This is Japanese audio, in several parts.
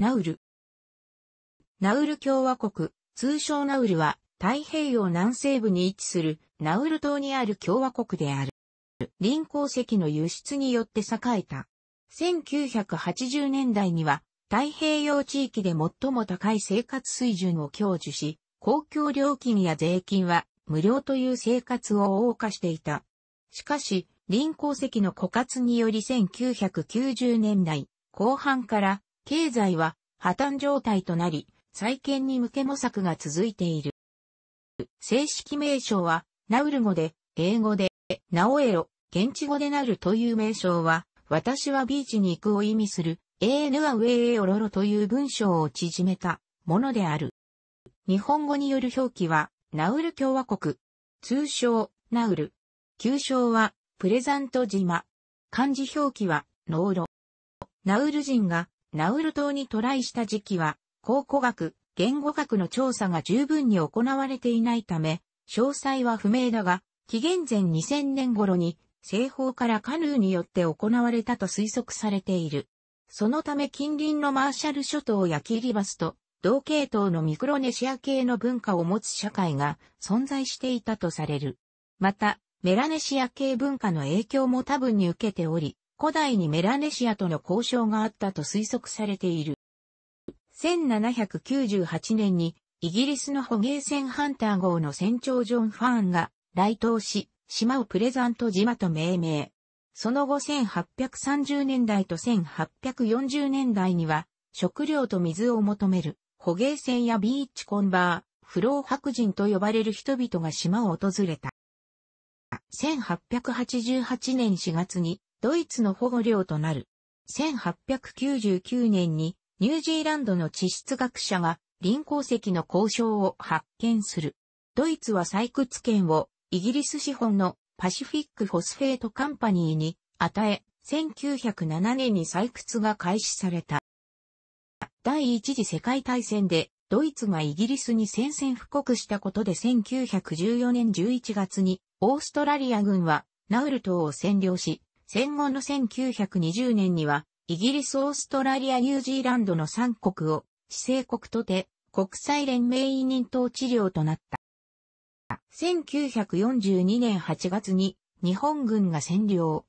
ナウル。ナウル共和国、通称ナウルは、太平洋南西部に位置するナウル島にある共和国である。臨鉱石の輸出によって栄えた。1980年代には、太平洋地域で最も高い生活水準を享受し、公共料金や税金は無料という生活を謳歌していた。しかし、臨港石の枯渇により1990年代後半から経済は破綻状態となり、再建に向け模索が続いている。正式名称は、ナウル語で、英語で、ナオエロ、現地語でなるという名称は、私はビーチに行くを意味する、エーヌアウェーエオロロという文章を縮めたものである。日本語による表記は、ナウル共和国。通称、ナウル。旧称は、プレザント島。漢字表記は、ノーロ。ナウル人がナウル島に渡来した時期は、考古学、言語学の調査が十分に行われていないため、詳細は不明だが、紀元前2000年頃に西方からカヌーによって行われたと推測されている。そのため近隣のマーシャル諸島やキリバスと同系統のミクロネシア系の文化を持つ社会が存在していたとされる。また、メラネシア系文化の影響も多分に受けており、古代にメラネシアとの交渉があったと推測されている。1798年にイギリスの捕鯨船ハンター号の船長ジョン・ファーンが来島し、島をプレザント島と命名。その後1830年代と1840年代には、食料と水を求める、捕鯨船やビーチコンバー、フロー白人と呼ばれる人々が島を訪れた。1888年4月にドイツの保護領となる。1899年にニュージーランドの地質学者が臨鉱石の交渉を発見する。ドイツは採掘権をイギリス資本のパシフィックフォスフェートカンパニーに与え、1907年に採掘が開始された。第一次世界大戦でドイツがイギリスに宣戦布告したことで1914年11月にオーストラリア軍はナウル島を占領し、戦後の1920年には、イギリス、オーストラリア、ニュージーランドの3国を、市政国とて、国際連盟委任統治領となった。1942年8月に、日本軍が占領。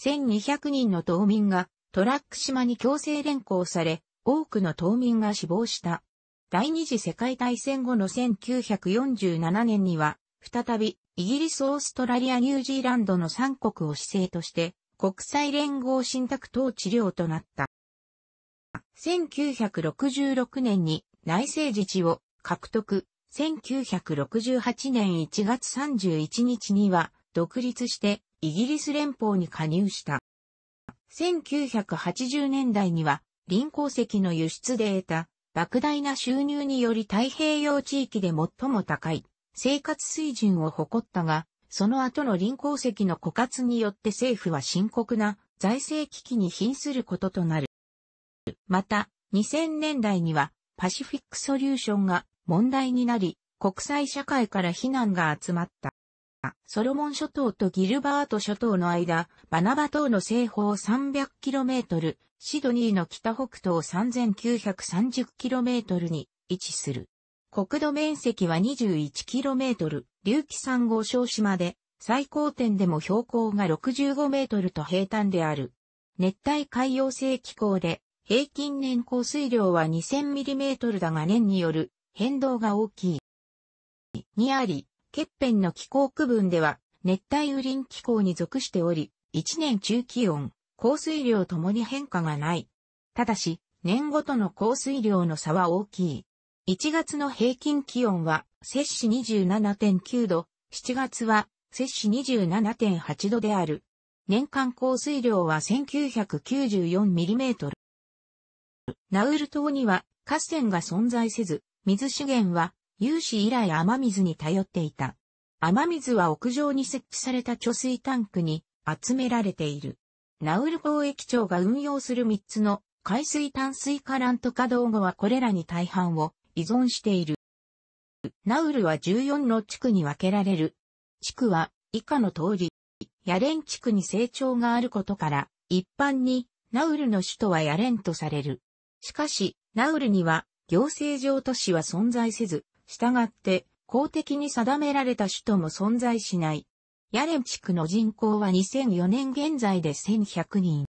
1200人の島民が、トラック島に強制連行され、多くの島民が死亡した。第二次世界大戦後の1947年には、再び、イギリス、オーストラリア、ニュージーランドの3国を市政として、国際連合信託等治療となった。1966年に内政自治を獲得。1968年1月31日には独立してイギリス連邦に加入した。1980年代には臨鉱石の輸出で得た莫大な収入により太平洋地域で最も高い生活水準を誇ったが、その後の臨鉱石の枯渇によって政府は深刻な財政危機に瀕することとなる。また、2000年代にはパシフィックソリューションが問題になり、国際社会から非難が集まった。ソロモン諸島とギルバート諸島の間、バナバ島の西方 300km、シドニーの北北東 3930km に位置する。国土面積は 21km、隆起山号小島で、最高点でも標高が65メートルと平坦である。熱帯海洋性気候で、平均年降水量は 2000mm だが年による変動が大きい。にあり、欠片の気候区分では、熱帯雨林気候に属しており、1年中気温、降水量ともに変化がない。ただし、年ごとの降水量の差は大きい。1月の平均気温は、摂氏27.9度、7月は、摂氏27.8度である。年間降水量は 1994mm。ナウル島には河川が存在せず、水資源は有史以来雨水に頼っていた。雨水は屋上に設置された貯水タンクに集められている。ナウル港駅長が運用する3つの海水淡水化ラント化後はこれらに大半を依存している。ナウルは14の地区に分けられる。地区は以下の通り、ヤレン地区に成長があることから、一般にナウルの首都はヤレンとされる。しかし、ナウルには行政上都市は存在せず、従って公的に定められた首都も存在しない。ヤレン地区の人口は2004年現在で1100人。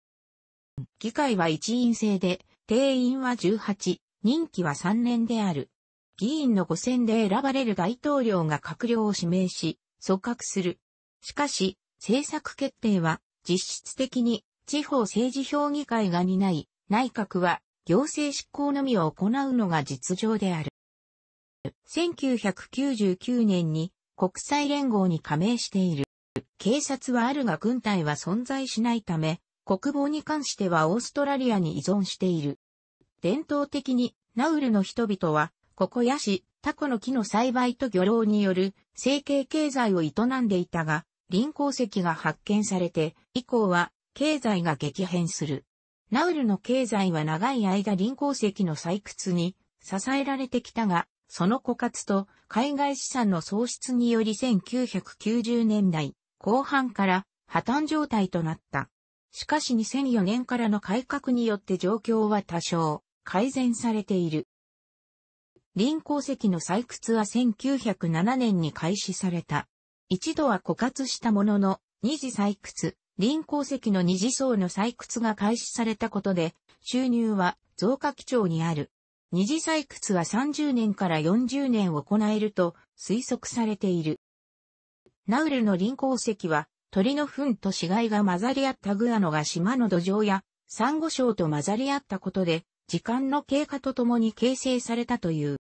議会は一員制で、定員は18、任期は3年である。議員の5選で選ばれる大統領が閣僚を指名し、組閣する。しかし、政策決定は実質的に地方政治評議会が担い、内閣は行政執行のみを行うのが実情である。1999年に国際連合に加盟している。警察はあるが軍隊は存在しないため、国防に関してはオーストラリアに依存している。伝統的にナウルの人々は、ココヤシ、タコの木の栽培と漁労による生計経済を営んでいたが、林鉱石が発見されて、以降は経済が激変する。ナウルの経済は長い間林鉱石の採掘に支えられてきたが、その枯渇と海外資産の喪失により1990年代後半から破綻状態となった。しかし2004年からの改革によって状況は多少改善されている。林鉱石の採掘は1907年に開始された。一度は枯渇したものの、二次採掘、林鉱石の二次層の採掘が開始されたことで、収入は増加基調にある。二次採掘は30年から40年行えると推測されている。ナウルの林鉱石は鳥の糞と死骸が混ざり合ったグアノが島の土壌やサンゴ礁と混ざり合ったことで時間の経過とともに形成されたという。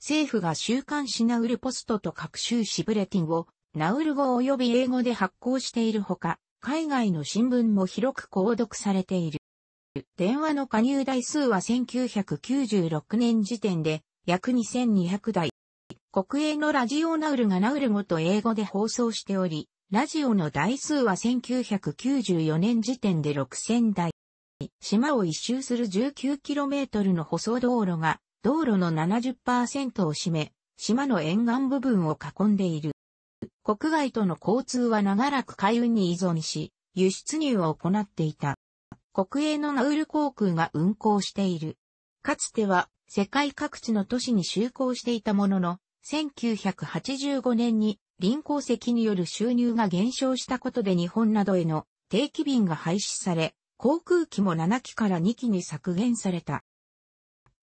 政府が週刊誌ナウルポストと各種誌ブレティンをナウル語及び英語で発行しているほか、海外の新聞も広く購読されている。電話の加入台数は1996年時点で約2200台。国営のラジオナウルがナウル語と英語で放送しており、ラジオの台数は1994年時点で6000台。島を一周する 19km の舗装道路が、道路の70%を占め、島の沿岸部分を囲んでいる。国外との交通は長らく海運に依存し、輸出入を行っていた。国営のナウル航空が運航している。かつては世界各地の都市に就航していたものの、1985年に臨港石による収入が減少したことで日本などへの定期便が廃止され、航空機も7機から2機に削減された。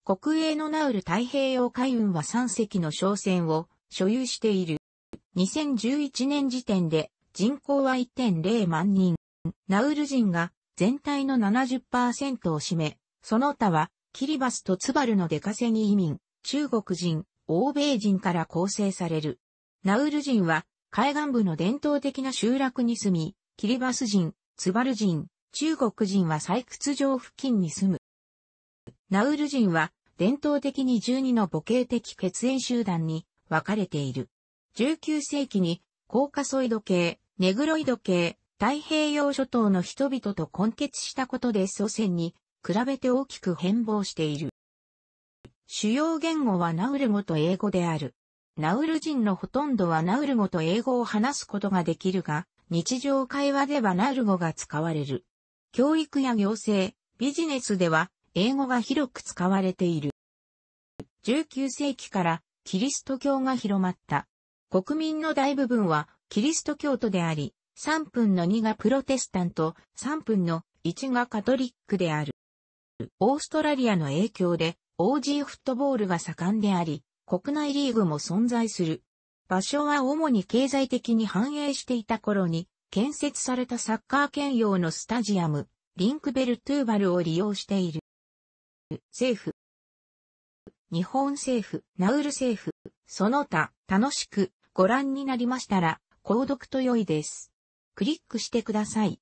国営のナウル太平洋海運は3隻の商船を所有している。2011年時点で人口は1.0万人。ナウル人が全体の70%を占め、その他はキリバスとツバルの出稼ぎ移民、中国人、欧米人から構成される。ナウル人は海岸部の伝統的な集落に住み、キリバス人、ツバル人、中国人は採掘場付近に住む。ナウル人は伝統的に12の母系的血縁集団に分かれている。19世紀にコーカソイド系、ネグロイド系、太平洋諸島の人々と混血したことで祖先に比べて大きく変貌している。主要言語はナウル語と英語である。ナウル人のほとんどはナウル語と英語を話すことができるが、日常会話ではナウル語が使われる。教育や行政、ビジネスでは英語が広く使われている。19世紀からキリスト教が広まった。国民の大部分はキリスト教徒であり、3分の2がプロテスタント、3分の1がカトリックである。オーストラリアの影響でオージーフットボールが盛んであり、国内リーグも存在する。場所は主に経済的に繁栄していた頃に建設されたサッカー兼用のスタジアム、リンクベルトゥーバルを利用している。政府。日本政府、ナウル政府、その他、楽しくご覧になりましたら、購読と良いです。クリックしてください。